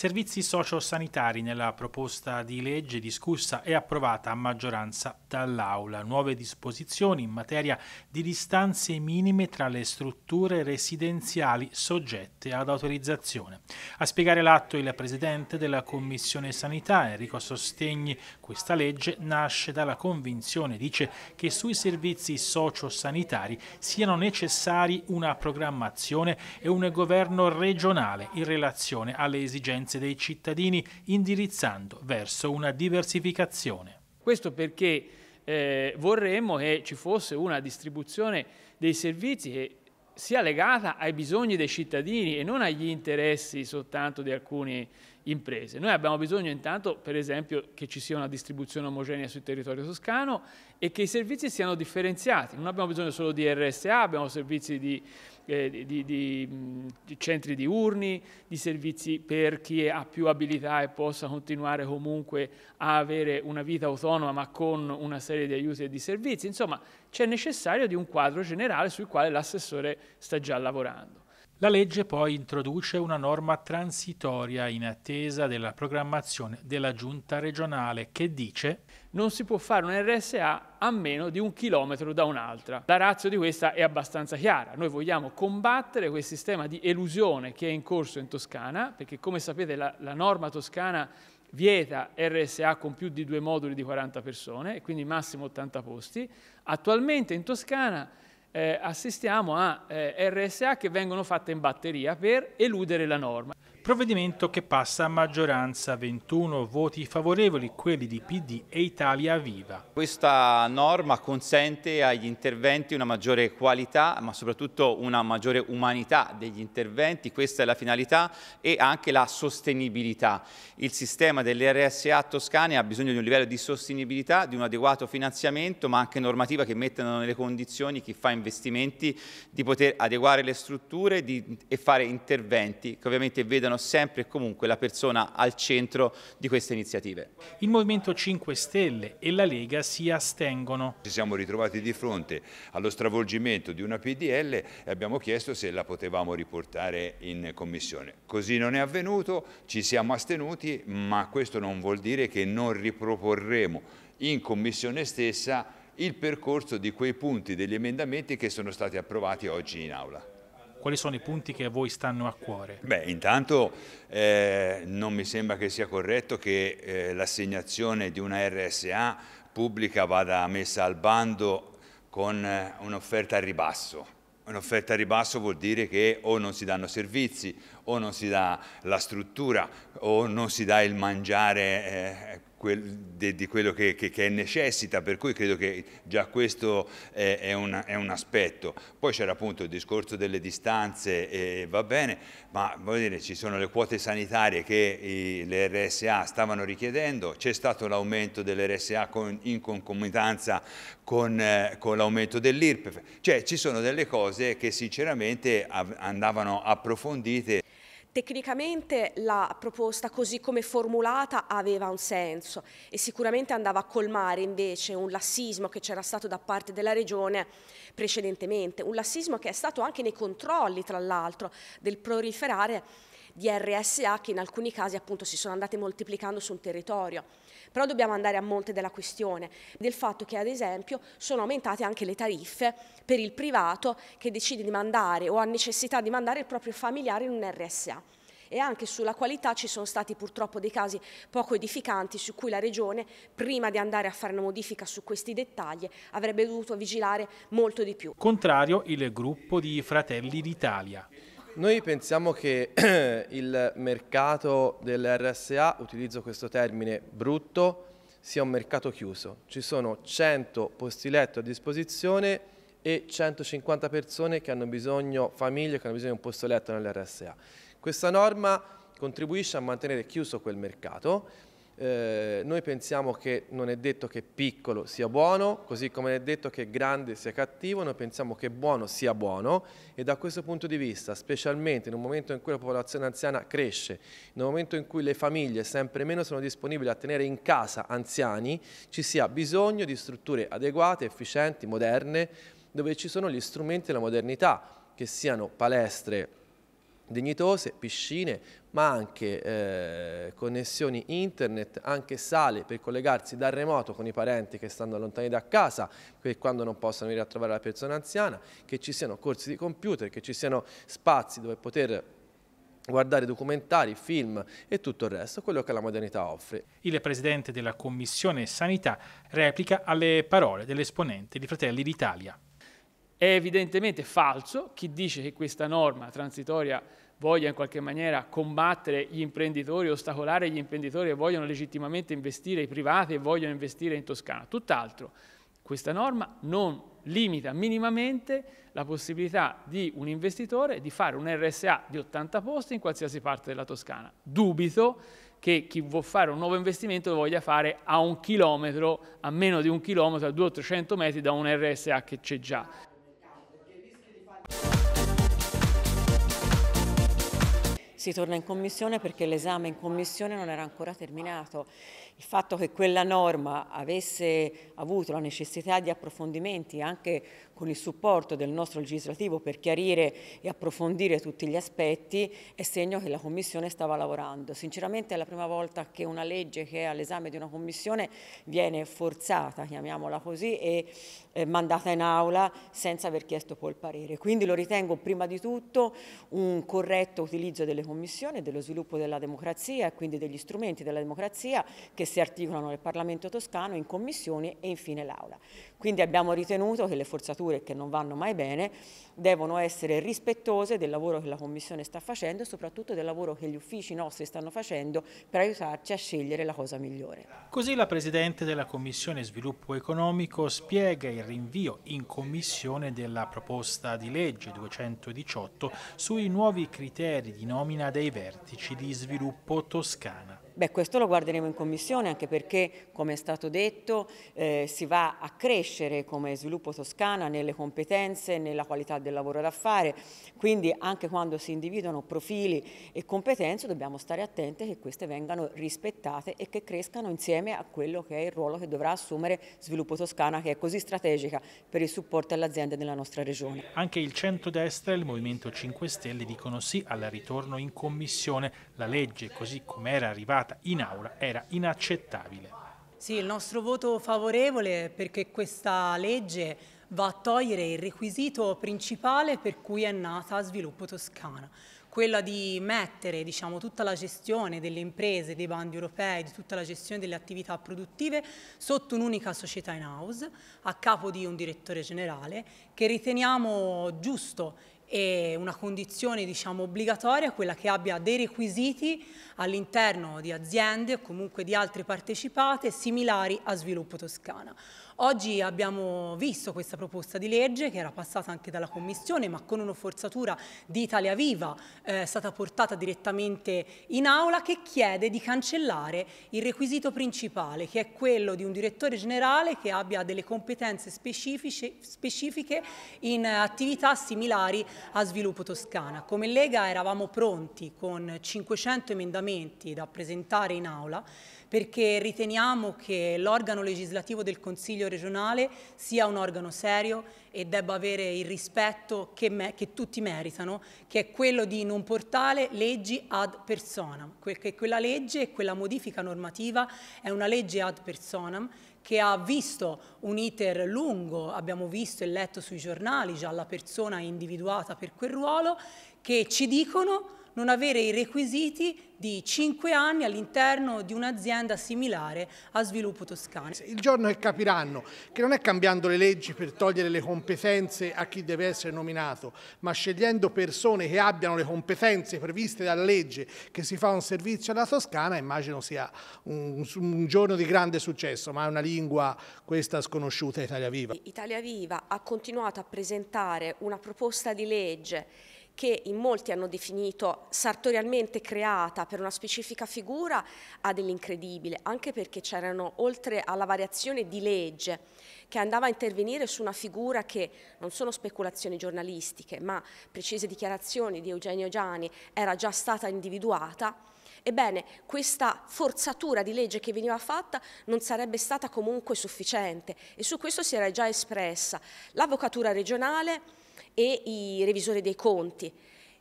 Servizi sociosanitari nella proposta di legge discussa e approvata a maggioranza dall'Aula. Nuove disposizioni in materia di distanze minime tra le strutture residenziali soggette ad autorizzazione. A spiegare l'atto il Presidente della Commissione Sanità, Enrico Sostegni, questa legge nasce dalla convinzione, dice, che sui servizi sociosanitari siano necessari una programmazione e un governo regionale in relazione alle esigenze esigenze dei cittadini indirizzando verso una diversificazione. Questo perché eh, vorremmo che ci fosse una distribuzione dei servizi che sia legata ai bisogni dei cittadini e non agli interessi soltanto di alcuni imprese. Noi abbiamo bisogno intanto, per esempio, che ci sia una distribuzione omogenea sul territorio toscano e che i servizi siano differenziati. Non abbiamo bisogno solo di RSA, abbiamo servizi di, eh, di, di, di centri diurni, di servizi per chi ha più abilità e possa continuare comunque a avere una vita autonoma ma con una serie di aiuti e di servizi. Insomma, c'è necessario di un quadro generale sul quale l'assessore sta già lavorando. La legge poi introduce una norma transitoria in attesa della programmazione della giunta regionale che dice non si può fare un RSA a meno di un chilometro da un'altra. La razza di questa è abbastanza chiara. Noi vogliamo combattere quel sistema di elusione che è in corso in Toscana, perché come sapete la, la norma toscana vieta RSA con più di due moduli di 40 persone, quindi massimo 80 posti. Attualmente in Toscana eh, assistiamo a eh, RSA che vengono fatte in batteria per eludere la norma. Provvedimento che passa a maggioranza, 21 voti favorevoli, quelli di PD e Italia Viva. Questa norma consente agli interventi una maggiore qualità, ma soprattutto una maggiore umanità degli interventi, questa è la finalità, e anche la sostenibilità. Il sistema dell'RSA RSA toscane ha bisogno di un livello di sostenibilità, di un adeguato finanziamento, ma anche normativa che mettano nelle condizioni chi fa investimenti di poter adeguare le strutture di, e fare interventi che ovviamente vedano vedono sempre e comunque la persona al centro di queste iniziative. Il Movimento 5 Stelle e la Lega si astengono. Ci siamo ritrovati di fronte allo stravolgimento di una PDL e abbiamo chiesto se la potevamo riportare in commissione. Così non è avvenuto, ci siamo astenuti, ma questo non vuol dire che non riproporremo in commissione stessa il percorso di quei punti degli emendamenti che sono stati approvati oggi in aula quali sono i punti che a voi stanno a cuore? Beh, intanto eh, non mi sembra che sia corretto che eh, l'assegnazione di una RSA pubblica vada messa al bando con eh, un'offerta a ribasso. Un'offerta a ribasso vuol dire che o non si danno servizi o non si dà la struttura o non si dà il mangiare eh, di quello che, che, che, necessita, per cui credo che già questo è, è, una, è un aspetto. Poi c'era appunto il discorso delle distanze, e va bene, ma dire, ci sono le quote sanitarie che i, le RSA stavano richiedendo, c'è stato l'aumento delle RSA con, in concomitanza con, eh, con l'aumento dell'IRPEF, cioè ci sono delle cose che sinceramente andavano approfondite. Tecnicamente la proposta così come formulata aveva un senso e sicuramente andava a colmare invece un lassismo che c'era stato da parte della Regione precedentemente, un lassismo che è stato anche nei controlli tra l'altro del proliferare di RSA che in alcuni casi appunto si sono andate moltiplicando sul territorio. Però dobbiamo andare a monte della questione, del fatto che ad esempio sono aumentate anche le tariffe per il privato che decide di mandare o ha necessità di mandare il proprio familiare in un RSA e anche sulla qualità ci sono stati purtroppo dei casi poco edificanti su cui la Regione, prima di andare a fare una modifica su questi dettagli, avrebbe dovuto vigilare molto di più. Contrario il gruppo di Fratelli d'Italia. Noi pensiamo che il mercato dell'RSA, utilizzo questo termine brutto, sia un mercato chiuso. Ci sono 100 posti letto a disposizione e 150 persone che hanno bisogno, famiglie che hanno bisogno di un posto letto nell'RSA. Questa norma contribuisce a mantenere chiuso quel mercato eh, noi pensiamo che non è detto che piccolo sia buono, così come non è detto che grande sia cattivo, noi pensiamo che buono sia buono e da questo punto di vista, specialmente in un momento in cui la popolazione anziana cresce, in un momento in cui le famiglie sempre meno sono disponibili a tenere in casa anziani, ci sia bisogno di strutture adeguate, efficienti, moderne, dove ci sono gli strumenti della modernità, che siano palestre, dignitose, piscine, ma anche eh, connessioni internet, anche sale per collegarsi dal remoto con i parenti che stanno lontani da casa, per quando non possono venire a trovare la persona anziana, che ci siano corsi di computer, che ci siano spazi dove poter guardare documentari, film e tutto il resto, quello che la modernità offre. Il presidente della Commissione Sanità replica alle parole dell'esponente di Fratelli d'Italia. È evidentemente falso chi dice che questa norma transitoria voglia in qualche maniera combattere gli imprenditori, ostacolare gli imprenditori che vogliono legittimamente investire, i privati e vogliono investire in Toscana. Tutt'altro, questa norma non limita minimamente la possibilità di un investitore di fare un RSA di 80 posti in qualsiasi parte della Toscana. Dubito che chi vuole fare un nuovo investimento lo voglia fare a un chilometro, a meno di un chilometro, a 200-300 metri da un RSA che c'è già. si torna in commissione perché l'esame in commissione non era ancora terminato. Il fatto che quella norma avesse avuto la necessità di approfondimenti anche con il supporto del nostro legislativo per chiarire e approfondire tutti gli aspetti è segno che la commissione stava lavorando. Sinceramente è la prima volta che una legge che è all'esame di una commissione viene forzata, chiamiamola così, e eh, mandata in aula senza aver chiesto poi il parere. Quindi lo ritengo prima di tutto un corretto utilizzo delle commissioni, dello sviluppo della democrazia e quindi degli strumenti della democrazia che si articolano nel Parlamento toscano, in commissioni e infine l'Aula. Quindi abbiamo ritenuto che le forzature che non vanno mai bene devono essere rispettose del lavoro che la commissione sta facendo e soprattutto del lavoro che gli uffici nostri stanno facendo per aiutarci a scegliere la cosa migliore. Così la Presidente della Commissione Sviluppo Economico spiega e il rinvio in commissione della proposta di legge 218 sui nuovi criteri di nomina dei vertici di sviluppo toscana. Beh, questo lo guarderemo in commissione anche perché, come è stato detto, eh, si va a crescere come sviluppo Toscana nelle competenze, nella qualità del lavoro da fare, quindi anche quando si individuano profili e competenze dobbiamo stare attenti che queste vengano rispettate e che crescano insieme a quello che è il ruolo che dovrà assumere Sviluppo Toscana che è così strategica per il supporto alle aziende della nostra regione. Anche il centrodestra e il Movimento 5 Stelle dicono sì al ritorno in commissione. La legge così com'era arrivata votata in aula era inaccettabile. Sì, il nostro voto favorevole perché questa legge va a togliere il requisito principale per cui è nata Sviluppo Toscana, quella di mettere diciamo, tutta la gestione delle imprese, dei bandi europei, di tutta la gestione delle attività produttive sotto un'unica società in house, a capo di un direttore generale, che riteniamo giusto e una condizione diciamo, obbligatoria è quella che abbia dei requisiti all'interno di aziende o comunque di altre partecipate similari a Sviluppo Toscana. Oggi abbiamo visto questa proposta di legge che era passata anche dalla Commissione ma con una forzatura di Italia Viva eh, è stata portata direttamente in aula che chiede di cancellare il requisito principale che è quello di un direttore generale che abbia delle competenze specifiche, specifiche in attività similari a Sviluppo Toscana. Come Lega eravamo pronti con 500 emendamenti da presentare in aula perché riteniamo che l'organo legislativo del Consiglio regionale sia un organo serio e debba avere il rispetto che, che tutti meritano, che è quello di non portare leggi ad personam, perché quella legge e quella modifica normativa è una legge ad personam che ha visto un iter lungo, abbiamo visto e letto sui giornali già la persona individuata per quel ruolo, che ci dicono non avere i requisiti di 5 anni all'interno di un'azienda similare a Sviluppo Toscana. Il giorno che capiranno che non è cambiando le leggi per togliere le competenze a chi deve essere nominato, ma scegliendo persone che abbiano le competenze previste dalla legge, che si fa un servizio alla Toscana, immagino sia un, un giorno di grande successo, ma è una lingua questa sconosciuta Italia Viva. Italia Viva ha continuato a presentare una proposta di legge che in molti hanno definito sartorialmente creata per una specifica figura, ha dell'incredibile, anche perché c'erano, oltre alla variazione di legge, che andava a intervenire su una figura che non sono speculazioni giornalistiche, ma precise dichiarazioni di Eugenio Giani era già stata individuata, Ebbene, questa forzatura di legge che veniva fatta non sarebbe stata comunque sufficiente e su questo si era già espressa l'avvocatura regionale e i revisori dei conti.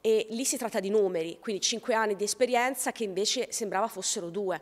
E lì si tratta di numeri, quindi cinque anni di esperienza che invece sembrava fossero due.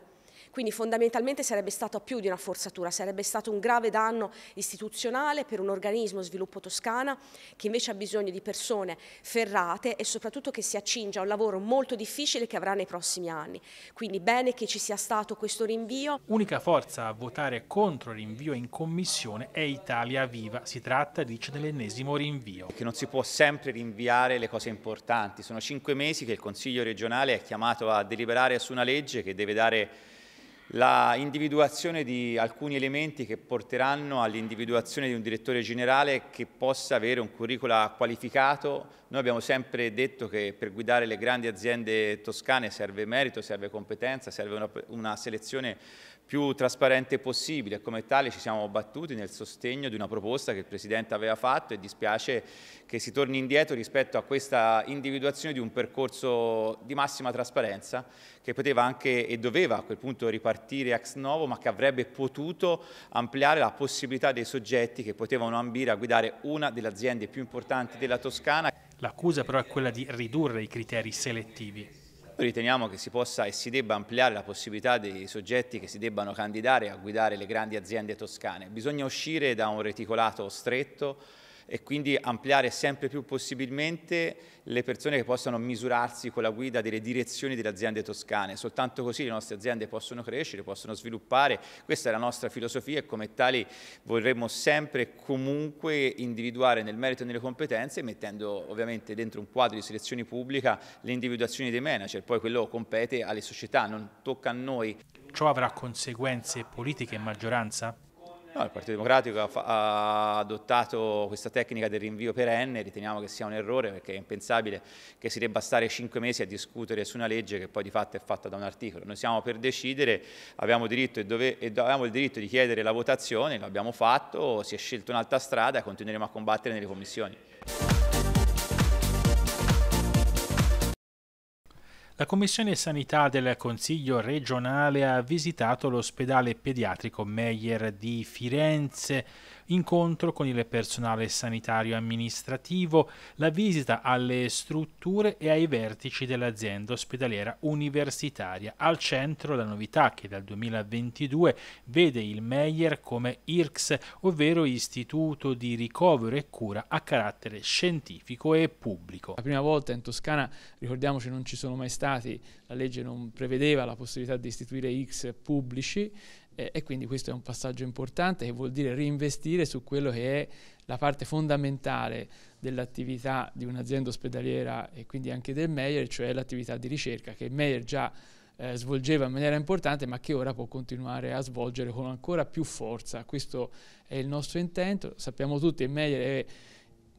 Quindi fondamentalmente sarebbe stata più di una forzatura, sarebbe stato un grave danno istituzionale per un organismo sviluppo toscana che invece ha bisogno di persone ferrate e soprattutto che si accinge a un lavoro molto difficile che avrà nei prossimi anni. Quindi bene che ci sia stato questo rinvio. Unica forza a votare contro il rinvio in commissione è Italia Viva. Si tratta, dice, dell'ennesimo rinvio. Che non si può sempre rinviare le cose importanti. Sono cinque mesi che il Consiglio regionale è chiamato a deliberare su una legge che deve dare la individuazione di alcuni elementi che porteranno all'individuazione di un direttore generale che possa avere un curricula qualificato. Noi abbiamo sempre detto che per guidare le grandi aziende toscane serve merito, serve competenza, serve una, una selezione più trasparente possibile e come tale ci siamo battuti nel sostegno di una proposta che il Presidente aveva fatto e dispiace che si torni indietro rispetto a questa individuazione di un percorso di massima trasparenza che poteva anche e doveva a quel punto ripartire ex novo ma che avrebbe potuto ampliare la possibilità dei soggetti che potevano ambire a guidare una delle aziende più importanti della Toscana. L'accusa però è quella di ridurre i criteri selettivi. Noi riteniamo che si possa e si debba ampliare la possibilità dei soggetti che si debbano candidare a guidare le grandi aziende toscane. Bisogna uscire da un reticolato stretto e quindi ampliare sempre più possibilmente le persone che possano misurarsi con la guida delle direzioni delle aziende toscane. Soltanto così le nostre aziende possono crescere, possono sviluppare. Questa è la nostra filosofia e come tali vorremmo sempre e comunque individuare nel merito e nelle competenze, mettendo ovviamente dentro un quadro di selezione pubblica le individuazioni dei manager, poi quello compete alle società, non tocca a noi. Ciò avrà conseguenze politiche in maggioranza? No, il Partito Democratico ha, adottato questa tecnica del rinvio perenne, riteniamo che sia un errore perché è impensabile che si debba stare cinque mesi a discutere su una legge che poi di fatto è fatta da un articolo. Noi siamo per decidere, abbiamo, dove, abbiamo il diritto di chiedere la votazione, l'abbiamo fatto, si è scelta un'altra strada e continueremo a combattere nelle commissioni. La Commissione Sanità del Consiglio regionale ha visitato l'ospedale pediatrico Meyer di Firenze incontro con il personale sanitario amministrativo, la visita alle strutture e ai vertici dell'azienda ospedaliera universitaria. Al centro la novità che dal 2022 vede il Meyer come IRCS, ovvero Istituto di Ricovero e Cura a carattere scientifico e pubblico. La prima volta in Toscana, ricordiamoci, non ci sono mai stati, la legge non prevedeva la possibilità di istituire IRCS pubblici, eh, e quindi questo è un passaggio importante che vuol dire reinvestire su quello che è la parte fondamentale dell'attività di un'azienda ospedaliera e quindi anche del Meyer, cioè l'attività di ricerca che Meyer già eh, svolgeva in maniera importante ma che ora può continuare a svolgere con ancora più forza. Questo è il nostro intento. Sappiamo tutti che Meyer è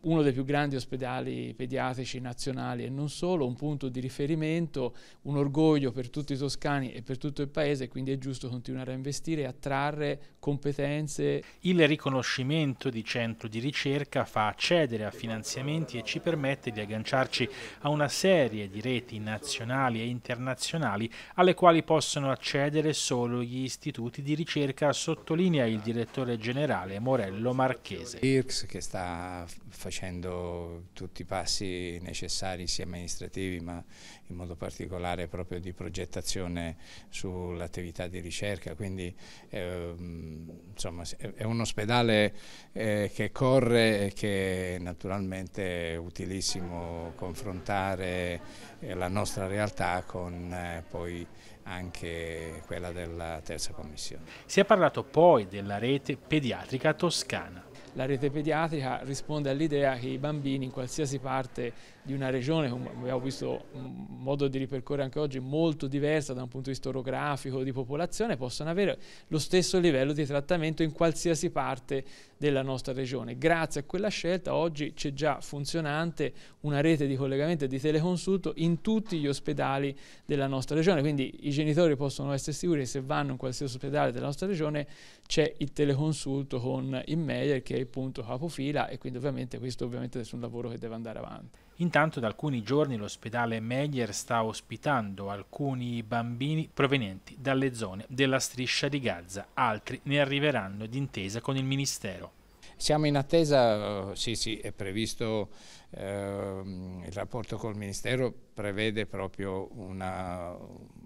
uno dei più grandi ospedali pediatrici nazionali e non solo, un punto di riferimento, un orgoglio per tutti i toscani e per tutto il paese, quindi è giusto continuare a investire e attrarre competenze. Il riconoscimento di centro di ricerca fa accedere a finanziamenti e ci permette di agganciarci a una serie di reti nazionali e internazionali alle quali possono accedere solo gli istituti di ricerca, sottolinea il direttore generale Morello Marchese. IRCS che sta facendo tutti i passi necessari sia amministrativi ma in modo particolare proprio di progettazione sull'attività di ricerca, quindi ehm, insomma è un ospedale eh, che corre e che naturalmente è utilissimo confrontare eh, la nostra realtà con eh, poi anche quella della terza commissione. Si è parlato poi della rete pediatrica toscana. La rete pediatrica risponde all'idea che i bambini in qualsiasi parte di una regione, come abbiamo visto modo di ripercorrere anche oggi, molto diversa da un punto di vista orografico, di popolazione, possano avere lo stesso livello di trattamento in qualsiasi parte della nostra regione. Grazie a quella scelta oggi c'è già funzionante una rete di collegamento e di teleconsulto in tutti gli ospedali della nostra regione, quindi i genitori possono essere sicuri che se vanno in qualsiasi ospedale della nostra regione c'è il teleconsulto con il Meyer che è il punto capofila e quindi ovviamente questo ovviamente è un lavoro che deve andare avanti. Intanto da alcuni giorni l'ospedale Meyer sta ospitando alcuni bambini provenienti dalle zone della striscia di Gaza, altri ne arriveranno d'intesa con il Ministero. Siamo in attesa, eh, sì sì, è previsto, eh, il rapporto col Ministero prevede proprio una,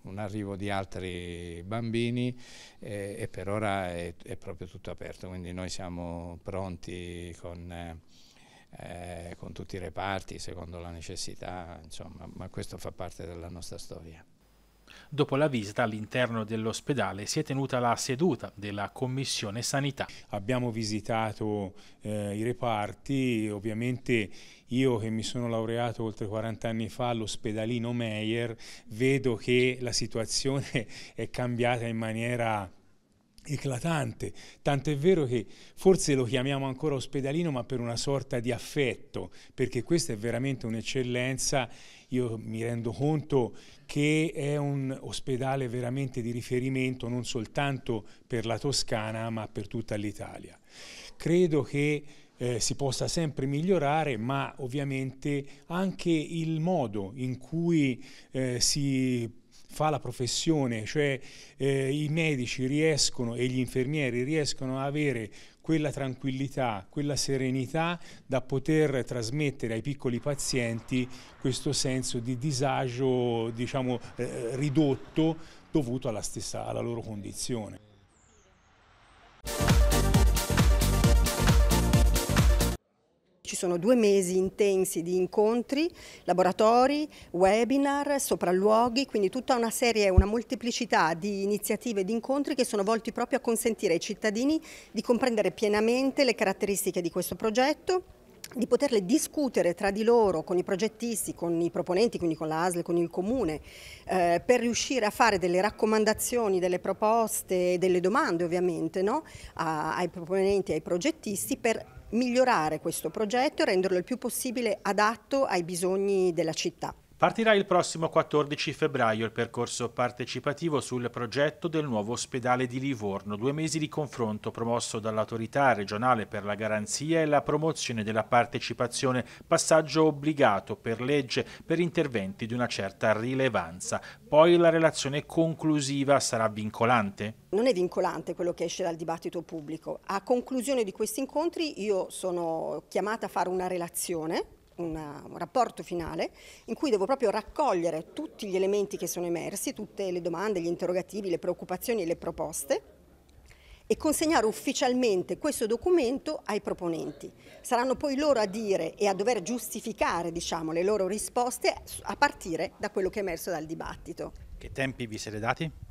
un arrivo di altri bambini eh, e per ora è, è, proprio tutto aperto, quindi noi siamo pronti con... Eh, eh, con tutti i reparti, secondo la necessità, insomma, ma questo fa parte della nostra storia. Dopo la visita all'interno dell'ospedale si è tenuta la seduta della Commissione Sanità. Abbiamo visitato eh, i reparti, ovviamente io che mi sono laureato oltre 40 anni fa all'ospedalino Meyer vedo che la situazione è cambiata in maniera eclatante, tant'è vero che forse lo chiamiamo ancora ospedalino ma per una sorta di affetto, perché questa è veramente un'eccellenza, io mi rendo conto che è un ospedale veramente di riferimento non soltanto per la Toscana ma per tutta l'Italia. Credo che eh, si possa sempre migliorare, ma ovviamente anche il modo in cui eh, si fa la professione, cioè eh, i medici riescono e gli infermieri riescono a avere quella tranquillità, quella serenità da poter trasmettere ai piccoli pazienti questo senso di disagio diciamo, eh, ridotto dovuto alla, stessa, alla loro condizione. Ci sono due mesi intensi di incontri, laboratori, webinar, sopralluoghi, quindi tutta una serie, una molteplicità di iniziative e di incontri che sono volti proprio a consentire ai cittadini di comprendere pienamente le caratteristiche di questo progetto di poterle discutere tra di loro con i progettisti, con i proponenti, quindi con l'ASL, con il comune, eh, per riuscire a fare delle raccomandazioni, delle proposte, delle domande ovviamente no? a, ai proponenti e ai progettisti per migliorare questo progetto e renderlo il più possibile adatto ai bisogni della città. Partirà il prossimo 14 febbraio il percorso partecipativo sul progetto del nuovo ospedale di Livorno, due mesi di confronto promosso dall'autorità regionale per la garanzia e la promozione della partecipazione, passaggio obbligato per legge per interventi di una certa rilevanza. Poi la relazione conclusiva sarà vincolante? Non è vincolante quello che esce dal dibattito pubblico. A conclusione di questi incontri io sono chiamata a fare una relazione una, un rapporto finale in cui devo proprio raccogliere tutti gli elementi che sono emersi, tutte le domande, gli interrogativi, le preoccupazioni e le proposte e consegnare ufficialmente questo documento ai proponenti. Saranno poi loro a dire e a dover giustificare diciamo, le loro risposte a partire da quello che è emerso dal dibattito. Che tempi vi siete dati?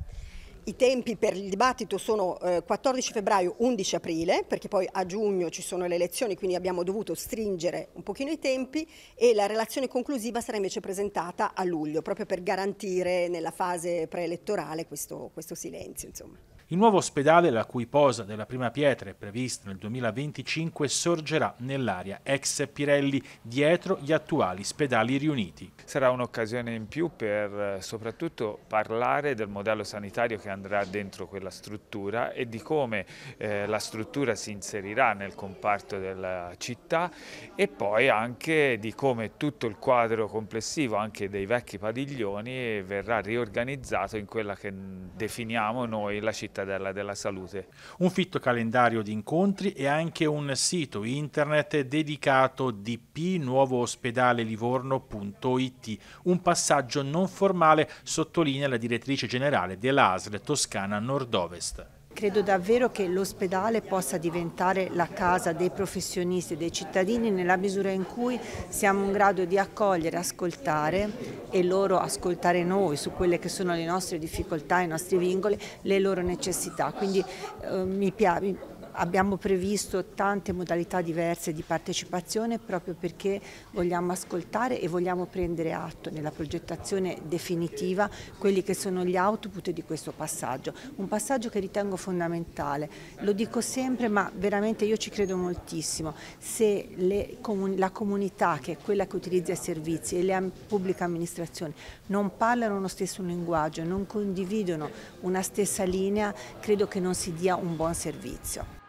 I tempi per il dibattito sono eh, 14 febbraio, 11 aprile, perché poi a giugno ci sono le elezioni, quindi abbiamo dovuto stringere un pochino i tempi e la relazione conclusiva sarà invece presentata a luglio, proprio per garantire nella fase preelettorale questo, questo silenzio. Insomma. Il nuovo ospedale, la cui posa della prima pietra è prevista nel 2025, sorgerà nell'area ex Pirelli, dietro gli attuali spedali riuniti. Sarà un'occasione in più per eh, soprattutto parlare del modello sanitario che andrà dentro quella struttura e di come eh, la struttura si inserirà nel comparto della città e poi anche di come tutto il quadro complessivo anche dei vecchi padiglioni verrà riorganizzato in quella che definiamo noi la città stretta della, della salute. Un fitto calendario di incontri e anche un sito internet dedicato dp dpnuovoospedalelivorno.it, un passaggio non formale sottolinea la direttrice generale dell'ASL Toscana Nord-Ovest. Credo davvero che l'ospedale possa diventare la casa dei professionisti, e dei cittadini, nella misura in cui siamo in grado di accogliere, ascoltare e loro ascoltare noi su quelle che sono le nostre difficoltà, i nostri vincoli, le loro necessità. Quindi eh, mi piace Abbiamo previsto tante modalità diverse di partecipazione proprio perché vogliamo ascoltare e vogliamo prendere atto nella progettazione definitiva quelli che sono gli output di questo passaggio. Un passaggio che ritengo fondamentale, lo dico sempre ma veramente io ci credo moltissimo, se le, la comunità che è quella che utilizza i servizi e le pubbliche amministrazioni non parlano lo stesso linguaggio, non condividono una stessa linea, credo che non si dia un buon servizio.